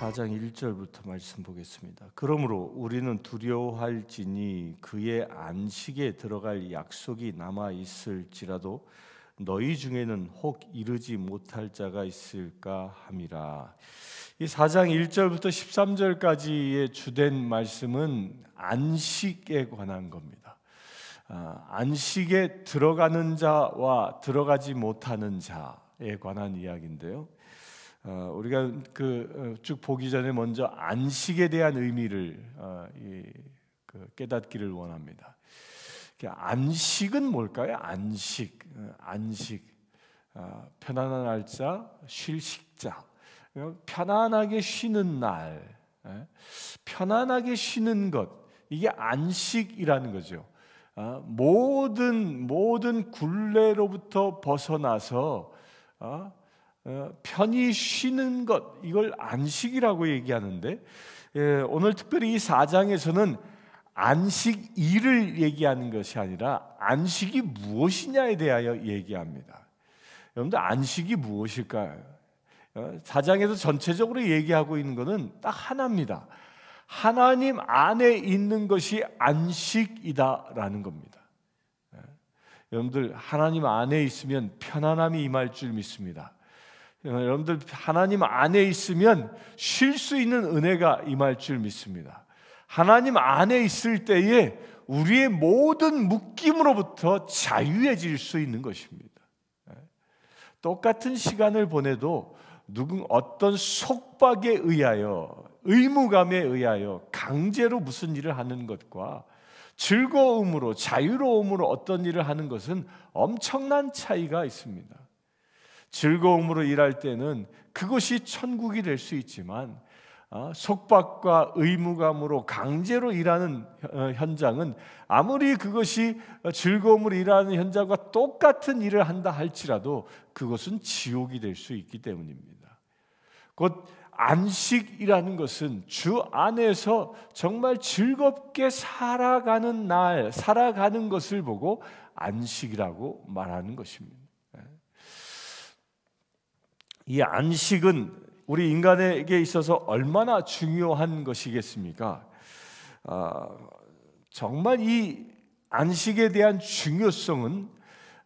4장 1절부터 말씀 보겠습니다. 그러므로 우리는 두려워할지니 그의 안식에 들어갈 약속이 남아 있을지라도 너희 중에는 혹 이르지 못할 자가 있을까 함이라. 이 4장 1절부터 13절까지의 주된 말씀은 안식에 관한 겁니다. 아, 안식에 들어가는 자와 들어가지 못하는 자에 관한 이야기인데요. 어, 우리가 그쭉 어, 보기 전에 먼저 안식에 대한 의미를 어, 그 깨닫기를 원합니다. 안식은 뭘까요? 안식, 안식, 편안한 날짜, 쉴 식자, 편안하게 쉬는 날, 예? 편안하게 쉬는 것 이게 안식이라는 거죠. 모든 모든 굴레로부터 벗어나서 어, 편히 쉬는 것 이걸 안식이라고 얘기하는데 예, 오늘 특별히 이 4장에서는 안식일을 얘기하는 것이 아니라 안식이 무엇이냐에 대하여 얘기합니다. 여러분들 안식이 무엇일까요? 4장에서 어, 전체적으로 얘기하고 있는 것은 딱 하나입니다. 하나님 안에 있는 것이 안식이다라는 겁니다. 예, 여러분들 하나님 안에 있으면 편안함이 임할 줄 믿습니다. 예, 여러분들 하나님 안에 있으면 쉴 수 있는 은혜가 임할 줄 믿습니다. 하나님 안에 있을 때에 우리의 모든 묶임으로부터 자유해질 수 있는 것입니다. 예, 똑같은 시간을 보내도 누군 어떤 속박에 의하여 의무감에 의하여 강제로 무슨 일을 하는 것과 즐거움으로 자유로움으로 어떤 일을 하는 것은 엄청난 차이가 있습니다. 즐거움으로 일할 때는 그것이 천국이 될 수 있지만 어, 속박과 의무감으로 강제로 일하는 어, 현장은 아무리 그것이 즐거움으로 일하는 현장과 똑같은 일을 한다 할지라도 그것은 지옥이 될 수 있기 때문입니다. 곧 안식이라는 것은 주 안에서 정말 즐겁게 살아가는 날, 살아가는 것을 보고 안식이라고 말하는 것입니다. 이 안식은 우리 인간에게 있어서 얼마나 중요한 것이겠습니까? 아, 정말 이 안식에 대한 중요성은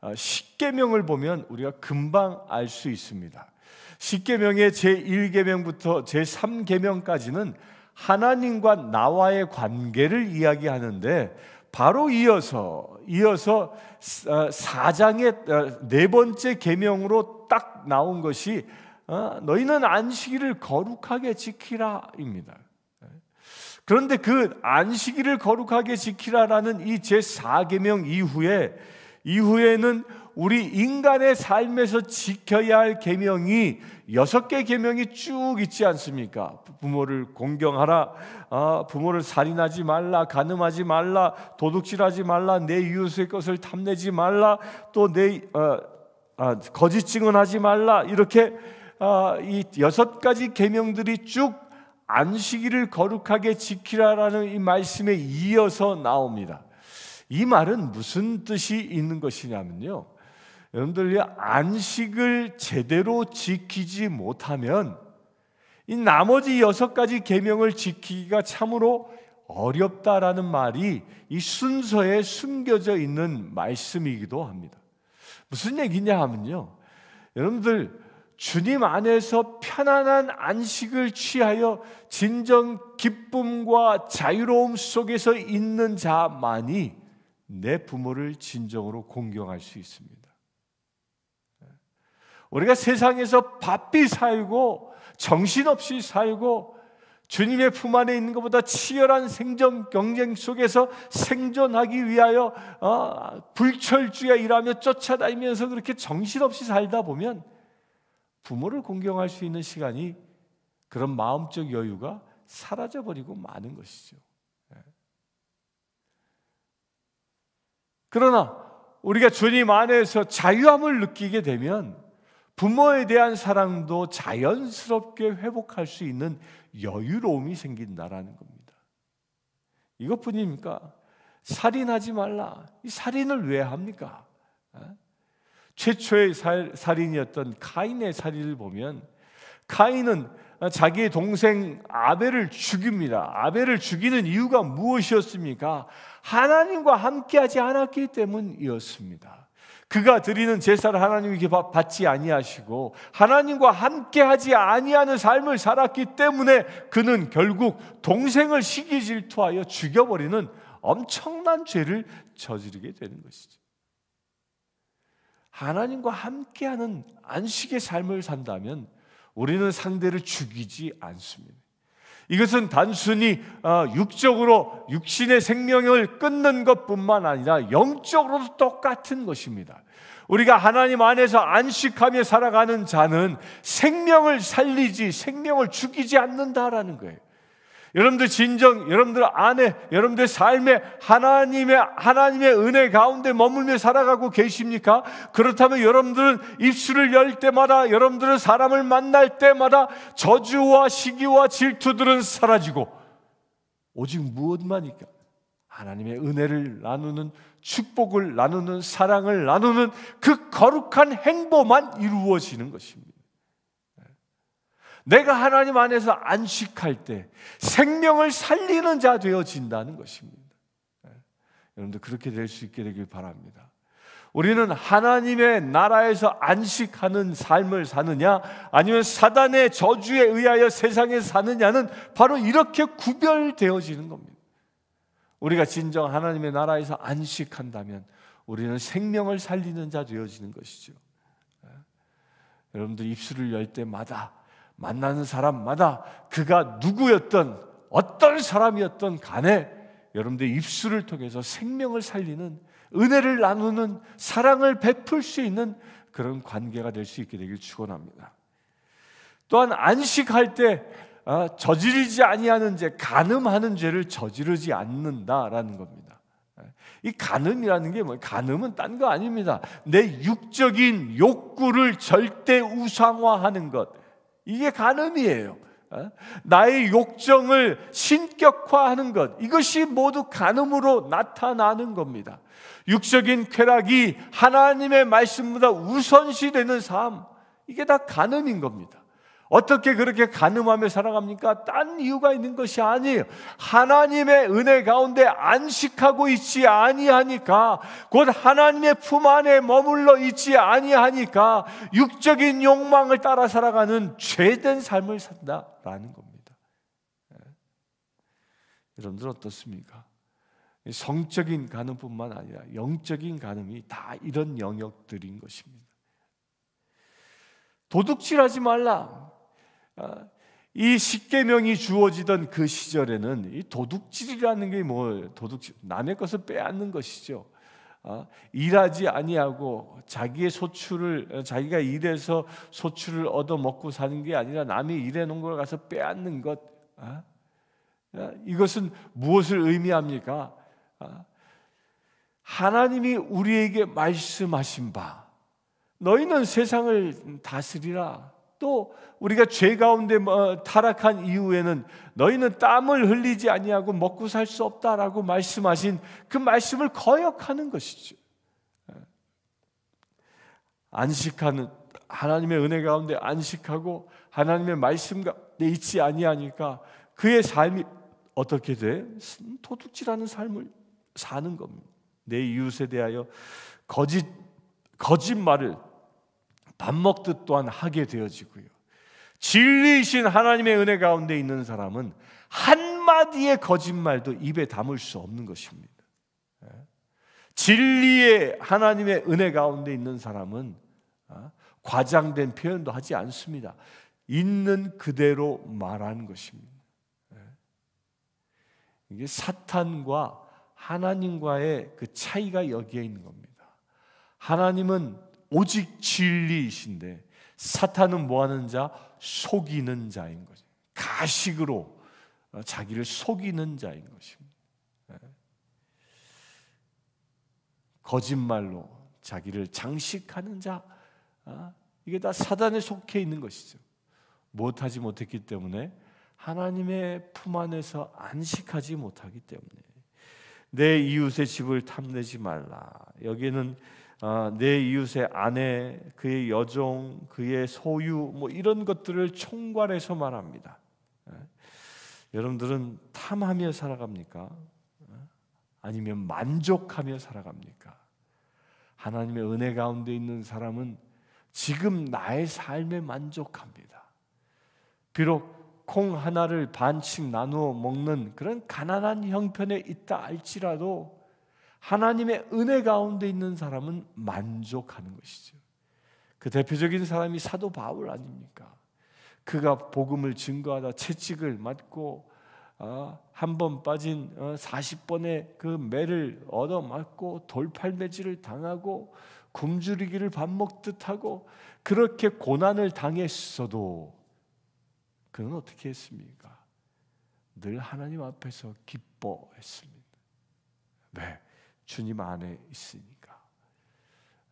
아, 십계명을 보면 우리가 금방 알 수 있습니다. 십계명의 제1계명부터 제3계명까지는 하나님과 나와의 관계를 이야기하는데 바로 이어서 이어서 4장의네 어, 어, 번째 계명으로 딱 나온 것이 어, 너희는 안식일을 거룩하게 지키라입니다. 그런데 그 안식일을 거룩하게 지키라라는 이 제4계명 이후에 이후에는 우리 인간의 삶에서 지켜야 할 계명이 여섯 개 계명이 쭉 있지 않습니까? 부모를 공경하라, 아, 부모를 살인하지 말라, 간음하지 말라, 도둑질하지 말라, 내 이웃의 것을 탐내지 말라, 또내 어, 아, 거짓 증언하지 말라 이렇게 아, 이 여섯 가지 계명들이 쭉 안식일을 거룩하게 지키라라는 이 말씀에 이어서 나옵니다. 이 말은 무슨 뜻이 있는 것이냐면요. 여러분들 이 안식을 제대로 지키지 못하면 이 나머지 여섯 가지 계명을 지키기가 참으로 어렵다라는 말이 이 순서에 숨겨져 있는 말씀이기도 합니다. 무슨 얘기냐 하면요. 여러분들 주님 안에서 편안한 안식을 취하여 진정 기쁨과 자유로움 속에서 있는 자만이 내 부모를 진정으로 공경할 수 있습니다. 우리가 세상에서 바삐 살고 정신없이 살고 주님의 품 안에 있는 것보다 치열한 생존 경쟁 속에서 생존하기 위하여 어, 불철주야 일하며 쫓아다니면서 그렇게 정신없이 살다 보면 부모를 공경할 수 있는 시간이 그런 마음적 여유가 사라져버리고 마는 것이죠. 예. 그러나 우리가 주님 안에서 자유함을 느끼게 되면 부모에 대한 사랑도 자연스럽게 회복할 수 있는 여유로움이 생긴다라는 겁니다. 이것뿐입니까? 살인하지 말라. 이 살인을 왜 합니까? 어? 최초의 살, 살인이었던 카인의 살인을 보면 카인은 자기의 동생 아벨을 죽입니다. 아벨을 죽이는 이유가 무엇이었습니까? 하나님과 함께하지 않았기 때문이었습니다. 그가 드리는 제사를 하나님께 받지 아니하시고 하나님과 함께 하지 아니하는 삶을 살았기 때문에 그는 결국 동생을 시기 질투하여 죽여버리는 엄청난 죄를 저지르게 되는 것이죠. 하나님과 함께하는 안식의 삶을 산다면 우리는 상대를 죽이지 않습니다. 이것은 단순히 어, 육적으로 육신의 생명을 끊는 것뿐만 아니라 영적으로도 똑같은 것입니다. 우리가 하나님 안에서 안식하며 살아가는 자는 생명을 살리지 생명을 죽이지 않는다라는 거예요. 여러분들 진정 여러분들 안에 여러분들 삶에 하나님의 하나님의 은혜 가운데 머물며 살아가고 계십니까? 그렇다면 여러분들은 입술을 열 때마다 여러분들은 사람을 만날 때마다 저주와 시기와 질투들은 사라지고 오직 무엇만이까 하나님의 은혜를 나누는 축복을 나누는 사랑을 나누는 그 거룩한 행보만 이루어지는 것입니다. 내가 하나님 안에서 안식할 때 생명을 살리는 자 되어진다는 것입니다. 여러분들 그렇게 될 수 있게 되길 바랍니다. 우리는 하나님의 나라에서 안식하는 삶을 사느냐, 아니면 사단의 저주에 의하여 세상에 사느냐는 바로 이렇게 구별되어지는 겁니다. 우리가 진정 하나님의 나라에서 안식한다면 우리는 생명을 살리는 자 되어지는 것이죠. 예? 여러분들 입술을 열 때마다 만나는 사람마다 그가 누구였던 어떤 사람이었던 간에 여러분들 입술을 통해서 생명을 살리는 은혜를 나누는 사랑을 베풀 수 있는 그런 관계가 될 수 있게 되길 축원합니다. 또한 안식할 때 아, 저지르지 아니하는 죄, 간음하는 죄를 저지르지 않는다라는 겁니다. 이 간음이라는 게 뭐? 간음은 딴 거 아닙니다. 내 육적인 욕구를 절대 우상화하는 것, 이게 간음이에요. 아, 나의 욕정을 신격화하는 것 이것이 모두 간음으로 나타나는 겁니다. 육적인 쾌락이 하나님의 말씀보다 우선시되는 삶 이게 다 간음인 겁니다. 어떻게 그렇게 가늠하며 살아갑니까? 딴 이유가 있는 것이 아니에요. 하나님의 은혜 가운데 안식하고 있지 아니하니까 곧 하나님의 품 안에 머물러 있지 아니하니까 육적인 욕망을 따라 살아가는 죄된 삶을 산다라는 겁니다. 예. 여러분들 어떻습니까? 성적인 가늠뿐만 아니라 영적인 가늠이 다 이런 영역들인 것입니다. 도둑질하지 말라. 아, 이 십계명이 주어지던 그 시절에는 이 도둑질이라는 게 뭐 도둑질 남의 것을 빼앗는 것이죠. 아, 일하지 아니하고 자기의 소출을 자기가 일해서 소출을 얻어 먹고 사는 게 아니라 남이 일해 놓은 걸 가서 빼앗는 것. 아, 이것은 무엇을 의미합니까? 하나님이 우리에게 말씀하신 바 너희는 세상을 다스리라. 또 우리가 죄 가운데 뭐 타락한 이후에는 너희는 땀을 흘리지 아니하고 먹고 살 수 없다라고 말씀하신 그 말씀을 거역하는 것이죠. 예. 안식하는 하나님의 은혜 가운데 안식하고 하나님의 말씀 가운데 있지 아니하니까 그의 삶이 어떻게 돼? 도둑질하는 삶을 사는 겁니다. 내 이웃에 대하여 거짓 거짓말을 밥 먹듯 또한 하게 되어지고요. 진리이신 하나님의 은혜 가운데 있는 사람은 한마디의 거짓말도 입에 담을 수 없는 것입니다. 예? 진리의 하나님의 은혜 가운데 있는 사람은 아, 과장된 표현도 하지 않습니다. 있는 그대로 말하 것입니다. 예? 이게 사탄과 하나님과의 그 차이가 여기에 있는 겁니다. 하나님은 오직 진리이신데 사탄은 뭐 하는 자? 속이는 자인 거죠. 가식으로 어, 자기를 속이는 자인 것입니다. 예. 거짓말로 자기를 장식하는 자. 아, 이게 다 사단에 속해 있는 것이죠. 못하지 못했기 때문에 하나님의 품 안에서 안식하지 못하기 때문에 내 이웃의 집을 탐내지 말라. 여기는 아, 내 이웃의 아내, 그의 여종, 그의 소유 뭐 이런 것들을 총괄해서 말합니다. 예. 여러분들은 탐하며 살아갑니까? 예? 아니면 만족하며 살아갑니까? 하나님의 은혜 가운데 있는 사람은 지금 나의 삶에 만족합니다. 비록 콩 하나를 반씩 나누어 먹는 그런 가난한 형편에 있다 할지라도 하나님의 은혜 가운데 있는 사람은 만족하는 것이죠. 그 대표적인 사람이 사도 바울 아닙니까? 그가 복음을 증거하다 채찍을 맞고 어, 한번 빠진 어, 40번의 그 매를 얻어 맞고 돌팔매질을 당하고 굶주리기를 밥 먹듯 하고 그렇게 고난을 당했어도 그는 어떻게 했습니까? 늘 하나님 앞에서 기뻐했습니다. 왜? 네. 주님 안에 있으니까.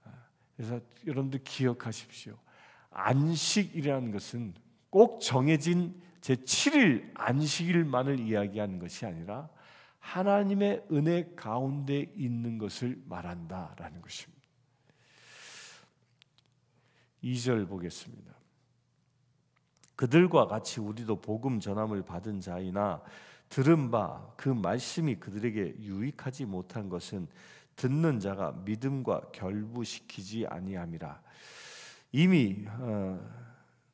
아, 그래서 여러분들 기억하십시오. 안식이라는 것은 꼭 정해진 제 7일 안식일만을 이야기하는 것이 아니라 하나님의 은혜 가운데 있는 것을 말한다라는 것입니다. 2절 보겠습니다. 그들과 같이 우리도 복음 전함을 받은 자이나 들은 바 그 말씀이 그들에게 유익하지 못한 것은 듣는 자가 믿음과 결부시키지 아니함이라. 이미 어,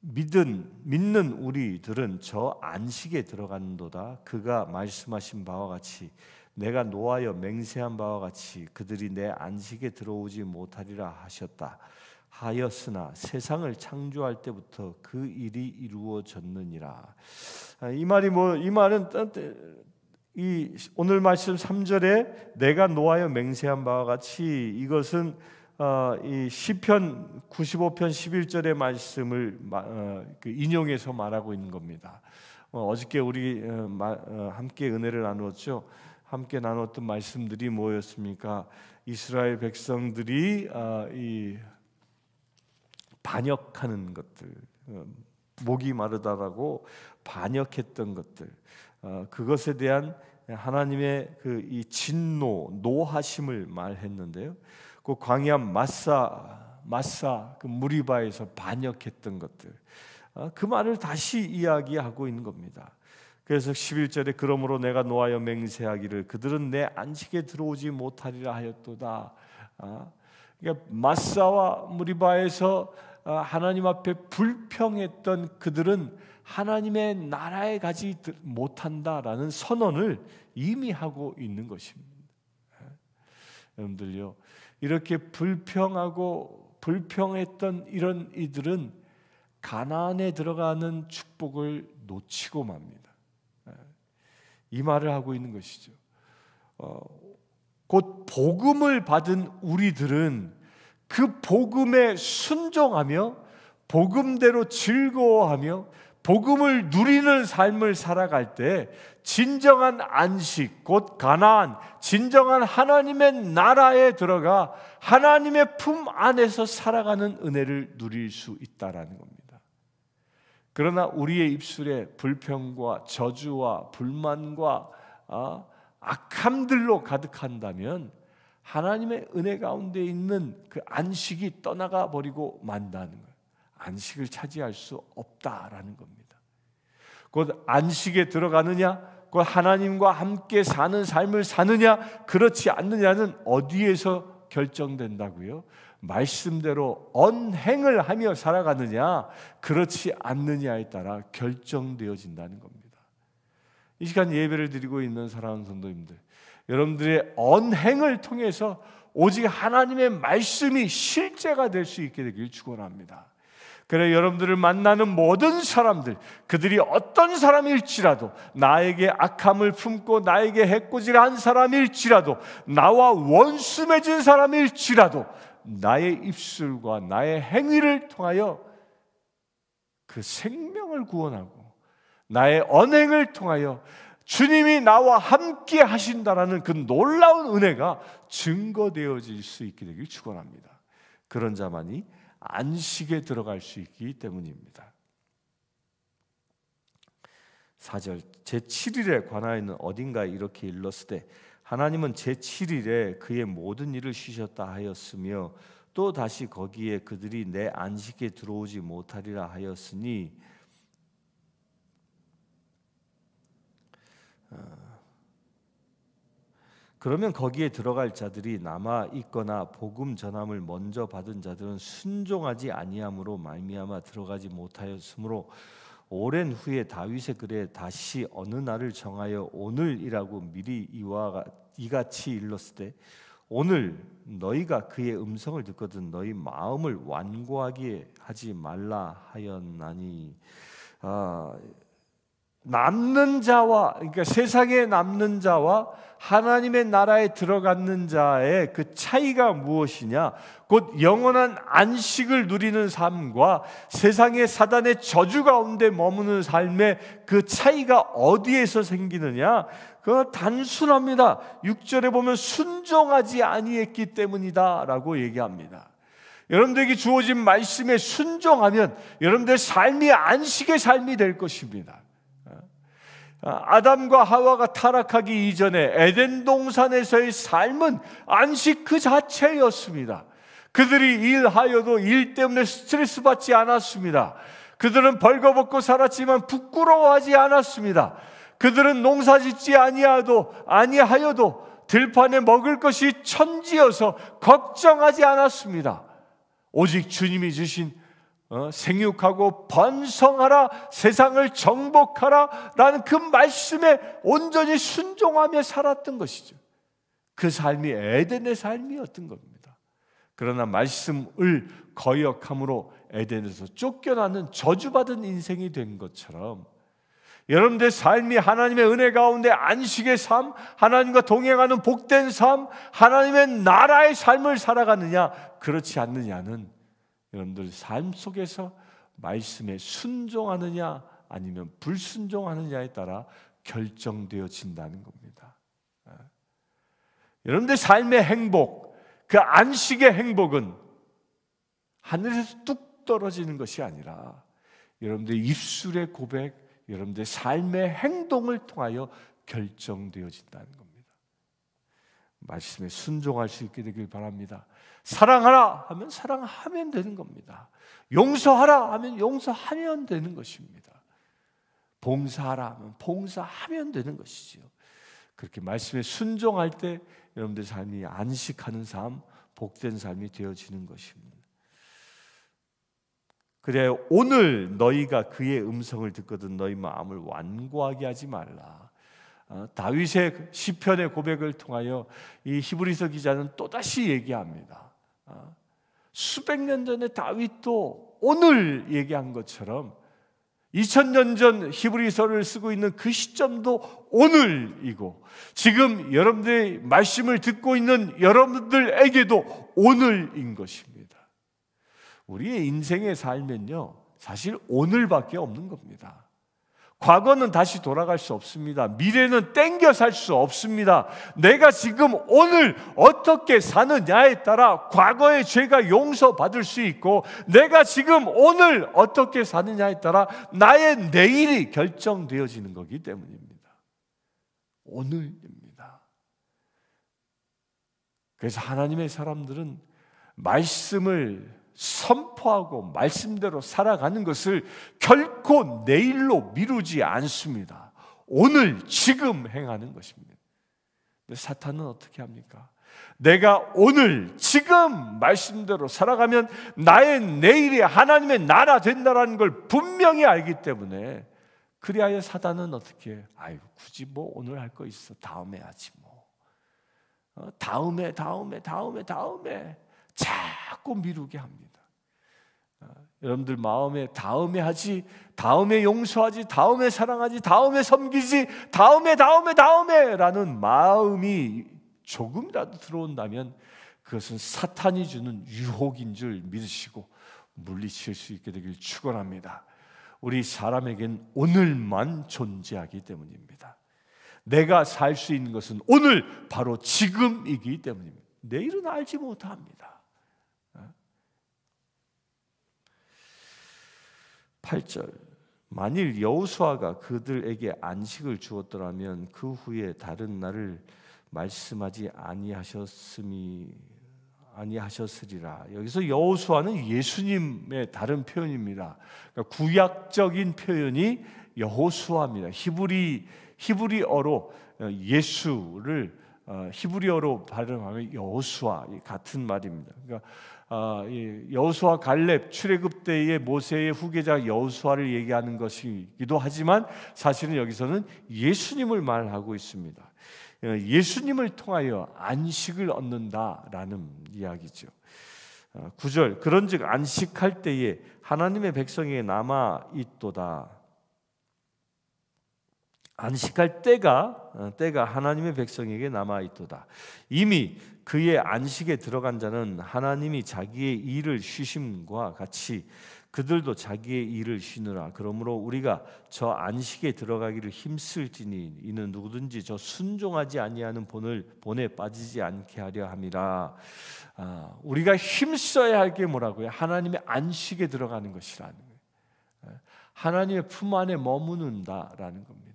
믿은 믿는 우리들은 저 안식에 들어간도다. 그가 말씀하신 바와 같이 내가 노하여 맹세한 바와 같이 그들이 내 안식에 들어오지 못하리라 하셨다. 하였으나 세상을 창조할 때부터 그 일이 이루어졌느니라. 아, 이 말이 뭐 이 말은 이 오늘 말씀 3절에 내가 노하여 맹세한 바와 같이 이것은 어, 이 시편 95편 11절의 말씀을 어, 그 인용해서 말하고 있는 겁니다. 어, 저께 우리 어, 함께 은혜를 나누었죠. 함께 나눴던 말씀들이 뭐였습니까? 이스라엘 백성들이 아, 이 반역하는 것들, 어, 목이 마르다라고 반역했던 것들, 어, 그것에 대한 하나님의 그 이 진노, 노하심을 말했는데요. 그 광야 마사, 마사 그 무리바에서 반역했던 것들, 어, 그 말을 다시 이야기하고 있는 겁니다. 그래서 11절에 그러므로 내가 노하여 맹세하기를 그들은 내 안식에 들어오지 못하리라 하였도다. 아, 그러니까 마사와 무리바에서 어, 하나님 앞에 불평했던 그들은 하나님의 나라에 가지 못한다라는 선언을 이미 하고 있는 것입니다. 예. 여러분들요, 이렇게 불평하고 불평했던 이런 이들은 가나안에 들어가는 축복을 놓치고 맙니다. 예. 이 말을 하고 있는 것이죠. 어, 곧 복음을 받은 우리들은 그 복음에 순종하며 복음대로 즐거워하며 복음을 누리는 삶을 살아갈 때 진정한 안식 곧 가나안 진정한 하나님의 나라에 들어가 하나님의 품 안에서 살아가는 은혜를 누릴 수 있다라는 겁니다. 그러나 우리의 입술에 불평과 저주와 불만과 아, 악함들로 가득한다면 하나님의 은혜 가운데 있는 그 안식이 떠나가 버리고 만다는 거예요. 안식을 차지할 수 없다라는 겁니다. 곧 안식에 들어가느냐, 곧 하나님과 함께 사는 삶을 사느냐, 그렇지 않느냐는 어디에서 결정된다고요? 말씀대로 언행을 하며 살아가느냐, 그렇지 않느냐에 따라 결정되어진다는 겁니다. 이 시간 예배를 드리고 있는 사랑하는 성도님들, 여러분들의 언행을 통해서 오직 하나님의 말씀이 실제가 될 수 있게 되길 축원합니다. 그래 여러분들을 만나는 모든 사람들 그들이 어떤 사람일지라도 나에게 악함을 품고 나에게 해코지를한 사람일지라도 나와 원수 맺은 사람일지라도 나의 입술과 나의 행위를 통하여 그 생명을 구원하고 나의 언행을 통하여 주님이 나와 함께 하신다라는 그 놀라운 은혜가 증거되어질 수 있게 되길 축원합니다. 그런 자만이 안식에 들어갈 수 있기 때문입니다. 4절 제7일에 관하여는 어딘가에 이렇게 일렀을 때 하나님은 제7일에 그의 모든 일을 쉬셨다 하였으며 또 다시 거기에 그들이 내 안식에 들어오지 못하리라 하였으니 그러면 거기에 들어갈 자들이 남아 있거나 복음 전함을 먼저 받은 자들은 순종하지 아니함으로 말미암아 들어가지 못하였으므로 오랜 후에 다윗의 글에 다시 어느 날을 정하여 오늘이라고 미리 이와 이같이 일렀을 때 오늘 너희가 그의 음성을 듣거든 너희 마음을 완고하게 하지 말라 하였나니 아 남는 자와 그러니까 세상에 남는 자와 하나님의 나라에 들어갔는 자의 그 차이가 무엇이냐? 곧 영원한 안식을 누리는 삶과 세상의 사단의 저주 가운데 머무는 삶의 그 차이가 어디에서 생기느냐? 그 단순합니다. 6절에 보면 순종하지 아니했기 때문이다라고 얘기합니다. 여러분들에게 주어진 말씀에 순종하면 여러분들 삶이 안식의 삶이 될 것입니다. 아, 아담과 하와가 타락하기 이전에 에덴 동산에서의 삶은 안식 그 자체였습니다. 그들이 일하여도 일 때문에 스트레스 받지 않았습니다. 그들은 벌거벗고 살았지만 부끄러워하지 않았습니다. 그들은 농사 짓지 아니하도 아니하여도 들판에 먹을 것이 천지여서 걱정하지 않았습니다. 오직 주님이 주신 어, 생육하고 번성하라, 세상을 정복하라, 라는 그 말씀에 온전히 순종하며 살았던 것이죠. 그 삶이 에덴의 삶이었던 겁니다. 그러나 말씀을 거역함으로 에덴에서 쫓겨나는 저주받은 인생이 된 것처럼 여러분들 삶이 하나님의 은혜 가운데 안식의 삶, 하나님과 동행하는 복된 삶, 하나님의 나라의 삶을 살아가느냐, 그렇지 않느냐는 여러분들 삶 속에서 말씀에 순종하느냐 아니면 불순종하느냐에 따라 결정되어진다는 겁니다. 예. 여러분들 삶의 행복, 그 안식의 행복은 하늘에서 뚝 떨어지는 것이 아니라 여러분들 입술의 고백, 여러분들 삶의 행동을 통하여 결정되어진다는 겁니다. 말씀에 순종할 수 있게 되길 바랍니다. 사랑하라 하면 사랑하면 되는 겁니다. 용서하라 하면 용서하면 되는 것입니다. 봉사하라 하면 봉사하면 되는 것이지요. 그렇게 말씀에 순종할 때 여러분들 삶이 안식하는 삶, 복된 삶이 되어지는 것입니다. 그래 오늘 너희가 그의 음성을 듣거든 너희 마음을 완고하게 하지 말라. 어, 다윗의 시편의 고백을 통하여 이 히브리서 기자는 또다시 얘기합니다. 어, 수백 년 전에 다윗도 오늘 얘기한 것처럼 2000년 전 히브리서를 쓰고 있는 그 시점도 오늘이고 지금 여러분들의 말씀을 듣고 있는 여러분들에게도 오늘인 것입니다. 우리의 인생의 삶은요, 사실 오늘밖에 없는 겁니다. 과거는 다시 돌아갈 수 없습니다. 미래는 땡겨 살 수 없습니다. 내가 지금 오늘 어떻게 사느냐에 따라 과거의 죄가 용서받을 수 있고, 내가 지금 오늘 어떻게 사느냐에 따라 나의 내일이 결정되어지는 거기 때문입니다. 오늘입니다. 그래서 하나님의 사람들은 말씀을 선포하고 말씀대로 살아가는 것을 결코 내일로 미루지 않습니다. 오늘 지금 행하는 것입니다. 근데 사탄은 어떻게 합니까? 내가 오늘 지금 말씀대로 살아가면 나의 내일이 하나님의 나라 된다라는 걸 분명히 알기 때문에 그리하여 사단은 어떻게 아유 굳이 뭐 오늘 할 거 있어 다음에 하지 뭐 어? 다음에 다음에 다음에 다음에 자 자꾸 미루게 합니다. 아, 여러분들 마음에 다음에 하지, 다음에 용서하지, 다음에 사랑하지, 다음에 섬기지, 다음에 다음에 다음에라는 마음이 조금이라도 들어온다면 그것은 사탄이 주는 유혹인 줄 믿으시고 물리칠 수 있게 되길 축원합니다. 우리 사람에겐 오늘만 존재하기 때문입니다. 내가 살 수 있는 것은 오늘 바로 지금이기 때문입니다. 내일은 알지 못합니다. 8절 만일 여호수아가 그들에게 안식을 주었더라면 그 후에 다른 날을 말씀하지 아니하셨음이 아니하셨으리라. 여기서 여호수아는 예수님의 다른 표현입니다. 그러니까 구약적인 표현이 여호수아입니다. 히브리 히브리어로 예수를 어, 히브리어로 발음하면 여수와 같은 말입니다. 그러니까 아, 여수와 갈렙 출애굽 때의 모세의 후계자 여수와를 얘기하는 것이기도 하지만 사실은 여기서는 예수님을 말하고 있습니다. 어, 예수님을 통하여 안식을 얻는다라는 이야기죠. 9절 어, 그런즉 안식할 때에 하나님의 백성에 남아 있도다. 안식할 때가 어, 때가 하나님의 백성에게 남아 있도다. 이미 그의 안식에 들어간 자는 하나님이 자기의 일을 쉬심과 같이 그들도 자기의 일을 쉬느라 그러므로 우리가 저 안식에 들어가기를 힘쓸지니 이는 누구든지 저 순종하지 아니하는 본을 본에 빠지지 않게 하려 함이라 아, 우리가 힘써야 할 게 뭐라고요? 하나님의 안식에 들어가는 것이라는 거예요 예, 하나님의 품 안에 머무는다라는 겁니다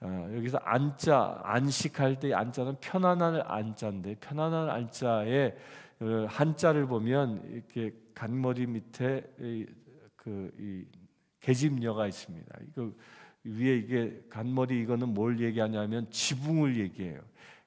어, 여기서 안자 안식할 때 안자는 편안한 안자인데 편안한 안자에 그 한자를 보면 이렇게 간머리 밑에 그이 계집녀가 그 있습니다. 이거 위에 이게 간머리 이거는 뭘 얘기하냐면 지붕을 얘기해요.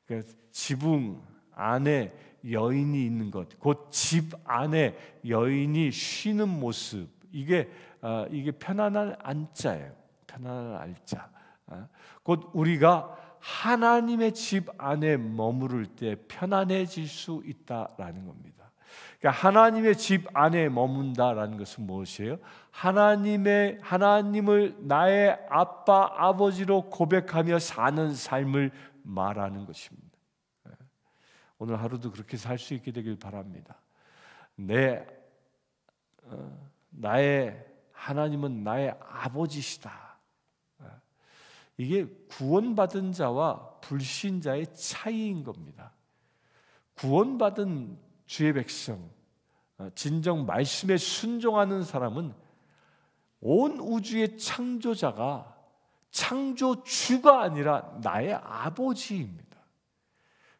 그러니까 지붕 안에 여인이 있는 것, 곧 집 안에 여인이 쉬는 모습. 이게 어, 이게 편안한 안자예요. 편안한 안자. 어? 곧 우리가 하나님의 집 안에 머무를 때 편안해질 수 있다라는 겁니다. 그러니까 하나님의 집 안에 머문다라는 것은 무엇이에요? 하나님의 하나님을 나의 아빠 아버지로 고백하며 사는 삶을 말하는 것입니다. 예. 오늘 하루도 그렇게 살 수 있게 되길 바랍니다. 내 어, 나의 하나님은 나의 아버지시다. 이게 구원받은 자와 불신자의 차이인 겁니다. 구원받은 주의 백성, 어, 진정 말씀에 순종하는 사람은 온 우주의 창조자가 창조주가 아니라 나의 아버지입니다.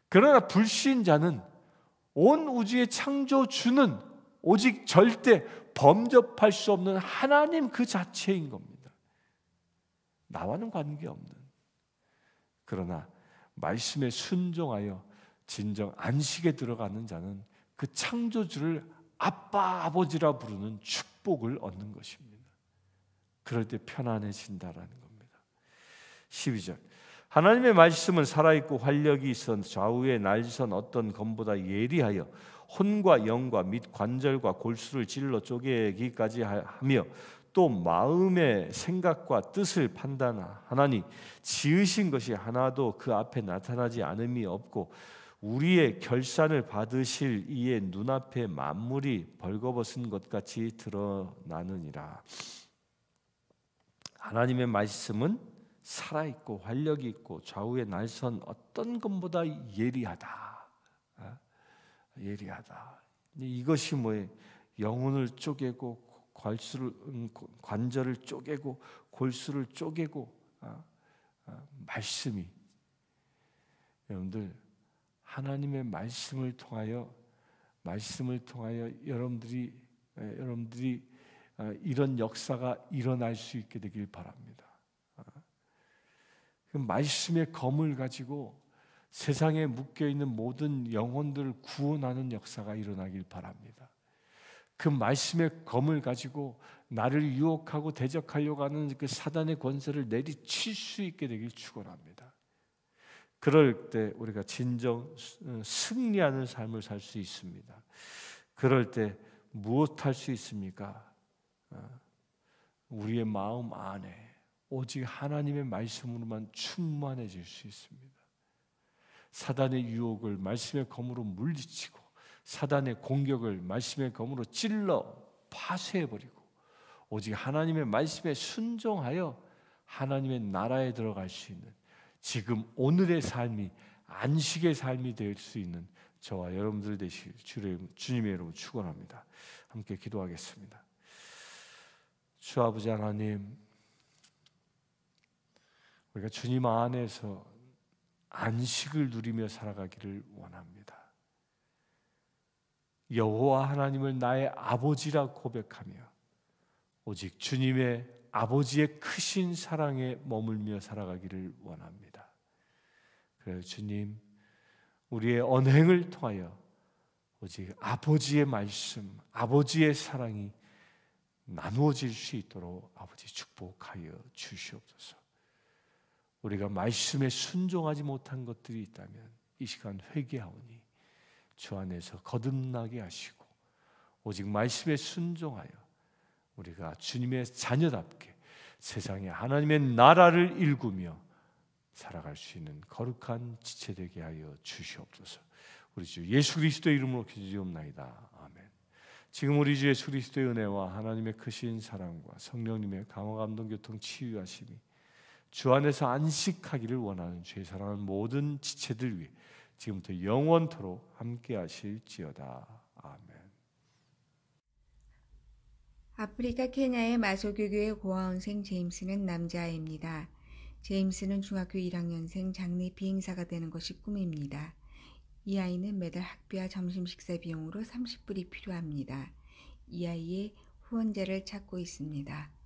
그러나 불신자는 온 우주의 창조주는 오직 절대 범접할 수 없는 하나님 그 자체인 겁니다. 나와는 관계없는 그러나 말씀에 순종하여 진정 안식에 들어가는 자는 그 창조주를 아빠 아버지라 부르는 축복을 얻는 것입니다. 그럴 때 편안해진다라는 겁니다. 12절 하나님의 말씀은 살아있고 활력이 있어 좌우의 날선 어떤 검보다 예리하여 혼과 영과 및 관절과 골수를 찔러 쪼개기까지 하며 또 마음의 생각과 뜻을 판단하. 하나님 지으신 것이 하나도 그 앞에 나타나지 않음이 없고 우리의 결산을 받으실 이의 눈앞에 만물이 벌거벗은 것 같이 드러나느니라. 하나님의 말씀은 살아 있고 활력이 있고 좌우의 날선 어떤 것보다 예리하다. 아, 예리하다. 이것이 뭐 영혼을 쪼개고 음, 관절을 쪼개고 골수를 쪼개고 아, 아, 말씀이 여러분들 하나님의 말씀을 통하여 말씀을 통하여 여러분들이 예, 여러분들이 아, 이런 역사가 일어날 수 있게 되길 바랍니다. 그 말씀의 검을 가지고 세상에 묶여 있는 모든 영혼들을 구원하는 역사가 일어나길 바랍니다. 그 말씀의 검을 가지고 나를 유혹하고 대적하려고 하는 그 사단의 권세를 내리칠 수 있게 되길 축원합니다. 그럴 때 우리가 진정 승리하는 삶을 살 수 있습니다. 그럴 때 무엇 할 수 있습니까? 어, 우리의 마음 안에 오직 하나님의 말씀으로만 충만해질 수 있습니다. 사단의 유혹을 말씀의 검으로 물리치고 사단의 공격을 말씀의 검으로 찔러 파쇄해 버리고 오직 하나님의 말씀에 순종하여 하나님의 나라에 들어갈 수 있는 지금 오늘의 삶이 안식의 삶이 될 수 있는 저와 여러분들 되실 주님, 주님의 이름으로 축원합니다. 함께 기도하겠습니다. 주 아버지 하나님 우리가 주님 안에서 안식을 누리며 살아가기를 원합니다. 여호와 하나님을 나의 아버지라 고백하며 오직 주님의 아버지의 크신 사랑에 머물며 살아가기를 원합니다. 그래 주님, 우리의 언행을 통하여 오직 아버지의 말씀, 아버지의 사랑이 나누어질 수 있도록 아버지 축복하여 주시옵소서. 우리가 말씀에 순종하지 못한 것들이 있다면 이 시간 회개하오니 주 안에서 거듭나게 하시고 오직 말씀에 순종하여 우리가 주님의 자녀답게 세상에 하나님의 나라를 일구며 살아갈 수 있는 거룩한 지체 되게 하여 주시옵소서. 우리 주 예수 그리스도의 이름으로 기도드옵나이다. 아멘. 지금 우리 주 예수 그리스도의 은혜와 하나님의 크신 사랑과 성령님의 감화 감동 교통 치유하심이 주 안에서 안식하기를 원하는 죄 사랑하는 모든 지체들 위해 지금부터 영원토록 함께 하실지어다. 아멘. 아프리카 케냐의 마소교교의 고아원생 제임스는 남자아이입니다. 제임스는 중학교 1학년생 장례 비행사가 되는 것이 꿈입니다. 이 아이는 매달 학비와 점심 식사 비용으로 30불이 필요합니다. 이 아이의 후원자를 찾고 있습니다.